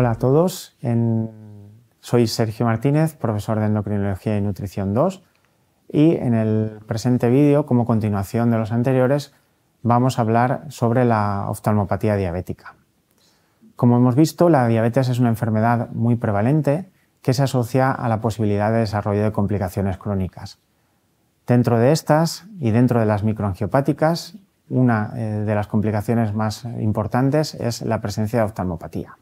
Hola a todos, soy Sergio Martínez, profesor de Endocrinología y Nutrición 2 y en el presente vídeo, como continuación de los anteriores, vamos a hablar sobre la oftalmopatía diabética. Como hemos visto, la diabetes es una enfermedad muy prevalente que se asocia a la posibilidad de desarrollo de complicaciones crónicas. Dentro de estas y dentro de las microangiopáticas, una eh, de las complicaciones más importantes es la presencia de oftalmopatía.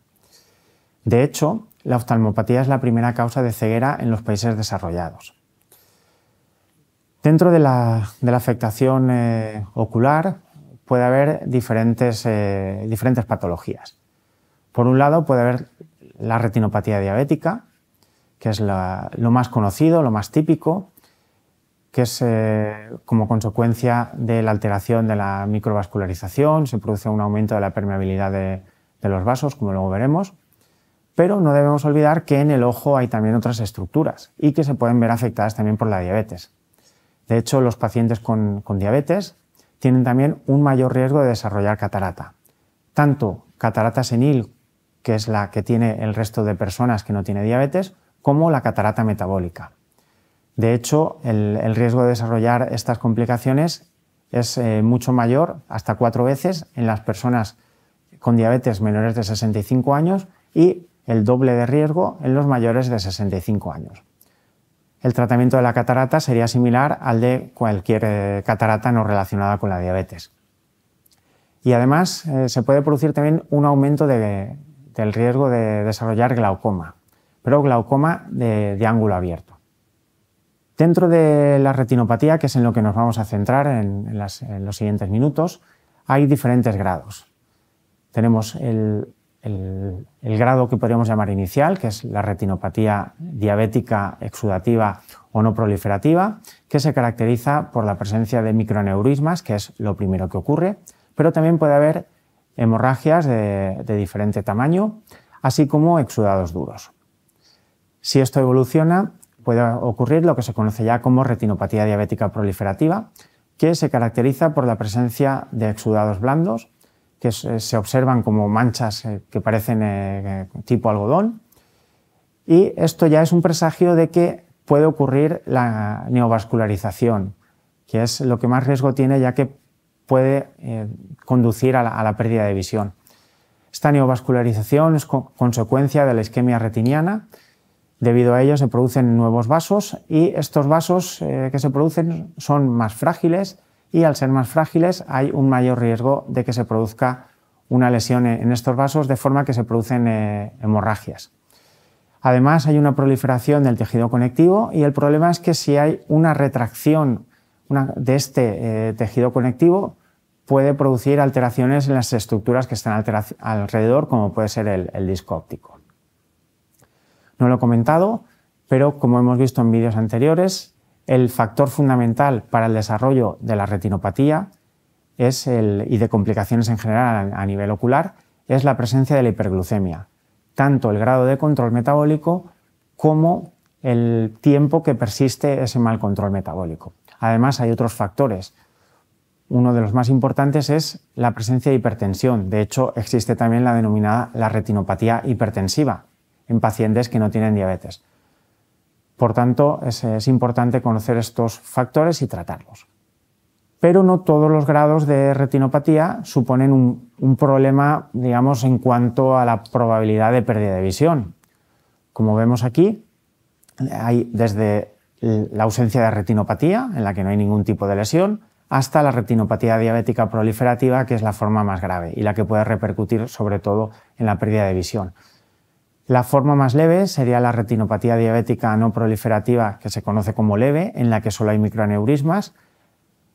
De hecho, la oftalmopatía es la primera causa de ceguera en los países desarrollados. Dentro de la, afectación eh, ocular puede haber diferentes, eh, diferentes patologías. Por un lado puede haber la retinopatía diabética, que es lo más conocido, lo más típico, que es eh, como consecuencia de la alteración de la microvascularización, se produce un aumento de la permeabilidad de los vasos, como luego veremos. Pero no debemos olvidar que en el ojo hay también otras estructuras y que se pueden ver afectadas también por la diabetes. De hecho, los pacientes con, diabetes tienen también un mayor riesgo de desarrollar catarata. Tanto catarata senil, que es la que tiene el resto de personas que no tienen diabetes, como la catarata metabólica. De hecho, el, riesgo de desarrollar estas complicaciones es eh, mucho mayor, hasta cuatro veces, en las personas con diabetes menores de 65 años y el doble de riesgo en los mayores de 65 años. El tratamiento de la catarata sería similar al de cualquier eh, catarata no relacionada con la diabetes. Y además eh, se puede producir también un aumento del riesgo de desarrollar glaucoma, pero glaucoma de, ángulo abierto. Dentro de la retinopatía, que es en lo que nos vamos a centrar en, en los siguientes minutos, hay diferentes grados. Tenemos el el, grado que podríamos llamar inicial, que es la retinopatía diabética exudativa o no proliferativa, que se caracteriza por la presencia de microneurismas, que es lo primero que ocurre, pero también puede haber hemorragias de diferente tamaño, así como exudados duros. Si esto evoluciona, puede ocurrir lo que se conoce ya como retinopatía diabética proliferativa, que se caracteriza por la presencia de exudados blandos, se observan como manchas que parecen eh, tipo algodón. Y esto ya es un presagio de que puede ocurrir la neovascularización, que es lo que más riesgo tiene ya que puede eh, conducir a la, pérdida de visión. Esta neovascularización es consecuencia de la isquemia retiniana. Debido a ello se producen nuevos vasos y estos vasos eh, que se producen son más frágiles y al ser más frágiles hay un mayor riesgo de que se produzca una lesión en estos vasos de forma que se producen eh, hemorragias. Además hay una proliferación del tejido conectivo y el problema es que si hay una retracción de este eh, tejido conectivo puede producir alteraciones en las estructuras que están alrededor como puede ser el disco óptico. No lo he comentado, pero como hemos visto en vídeos anteriores, el factor fundamental para el desarrollo de la retinopatía y de complicaciones en general a nivel ocular es la presencia de la hiperglucemia, tanto el grado de control metabólico como el tiempo que persiste ese mal control metabólico. Además hay otros factores. Uno de los más importantes es la presencia de hipertensión. De hecho, existe también la denominada la retinopatía hipertensiva en pacientes que no tienen diabetes. Por tanto, es, importante conocer estos factores y tratarlos. Pero no todos los grados de retinopatía suponen un, un problema, digamos, en cuanto a la probabilidad de pérdida de visión. Como vemos aquí, hay desde la ausencia de retinopatía, en la que no hay ningún tipo de lesión, hasta la retinopatía diabética proliferativa, que es la forma más grave y la que puede repercutir sobre todo en la pérdida de visión. La forma más leve sería la retinopatía diabética no proliferativa, que se conoce como leve, en la que solo hay microaneurismas.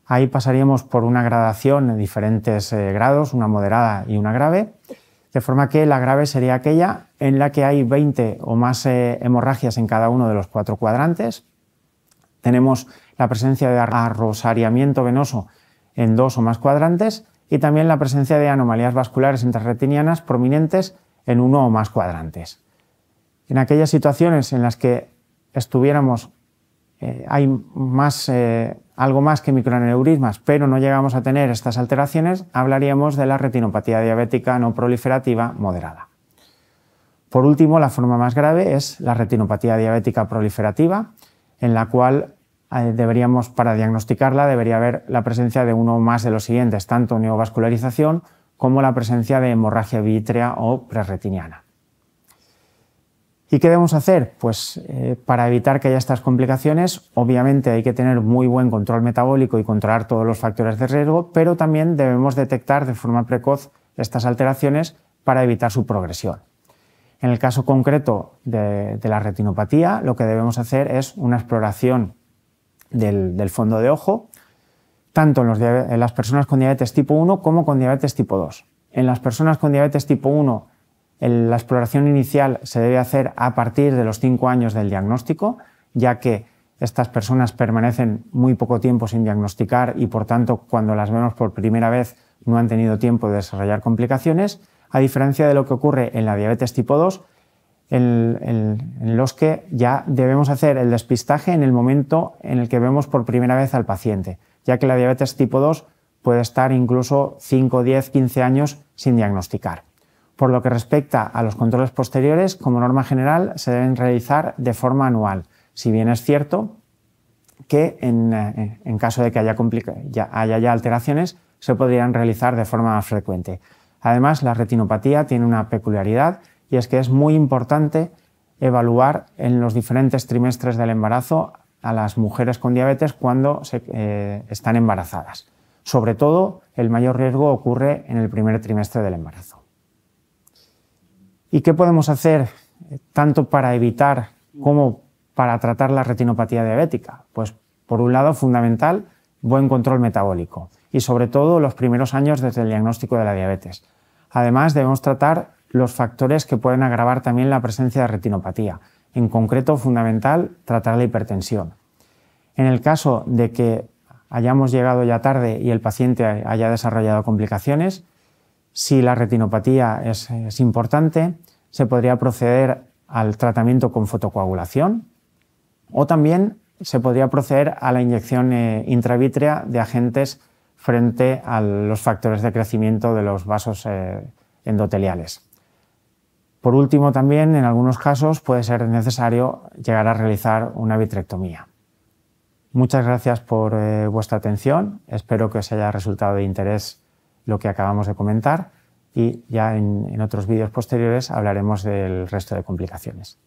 Ahí pasaríamos por una gradación en diferentes eh, grados, una moderada y una grave, de forma que la grave sería aquella en la que hay 20 o más eh, hemorragias en cada uno de los cuatro cuadrantes. Tenemos la presencia de arrosariamiento venoso en dos o más cuadrantes y también la presencia de anomalías vasculares interretinianas prominentes en uno o más cuadrantes. En aquellas situaciones en las que estuviéramos, eh, hay eh, algo más que microaneurismas, pero no llegamos a tener estas alteraciones, hablaríamos de la retinopatía diabética no proliferativa moderada. Por último, la forma más grave es la retinopatía diabética proliferativa, en la cual eh, deberíamos, para diagnosticarla, debería haber la presencia de uno o más de los siguientes, tanto neovascularización como la presencia de hemorragia vítrea o prerretiniana. ¿Y qué debemos hacer? Pues eh, para evitar que haya estas complicaciones, obviamente hay que tener muy buen control metabólico y controlar todos los factores de riesgo, pero también debemos detectar de forma precoz estas alteraciones para evitar su progresión. En el caso concreto de, la retinopatía, lo que debemos hacer es una exploración del fondo de ojo tanto en, las personas con diabetes tipo 1 como con diabetes tipo 2. En las personas con diabetes tipo 1, la exploración inicial se debe hacer a partir de los 5 años del diagnóstico, ya que estas personas permanecen muy poco tiempo sin diagnosticar y por tanto cuando las vemos por primera vez no han tenido tiempo de desarrollar complicaciones, a diferencia de lo que ocurre en la diabetes tipo 2, en, los que ya debemos hacer el despistaje en el momento en el que vemos por primera vez al paciente ya que la diabetes tipo 2 puede estar incluso 5, 10, 15 años sin diagnosticar. Por lo que respecta a los controles posteriores, como norma general, se deben realizar de forma anual. Si bien es cierto que en, eh, caso de que haya, alteraciones, se podrían realizar de forma más frecuente. Además, la retinopatía tiene una peculiaridad y es que es muy importante evaluar en los diferentes trimestres del embarazo a las mujeres con diabetes cuando se, eh, están embarazadas. Sobre todo, el mayor riesgo ocurre en el primer trimestre del embarazo. ¿Y qué podemos hacer eh, tanto para evitar como para tratar la retinopatía diabética? Pues, por un lado, fundamental, buen control metabólico y sobre todo los primeros años desde el diagnóstico de la diabetes. Además, debemos tratar los factores que pueden agravar también la presencia de retinopatía, en concreto fundamental tratar la hipertensión. En el caso de que hayamos llegado ya tarde y el paciente haya desarrollado complicaciones, si la retinopatía es, importante, se podría proceder al tratamiento con fotocoagulación o también se podría proceder a la inyección eh, intravítrea de agentes frente a los factores de crecimiento de los vasos eh, endoteliales. Por último, también en algunos casos puede ser necesario llegar a realizar una vitrectomía. Muchas gracias por eh, vuestra atención. Espero que os haya resultado de interés lo que acabamos de comentar y ya en otros vídeos posteriores hablaremos del resto de complicaciones.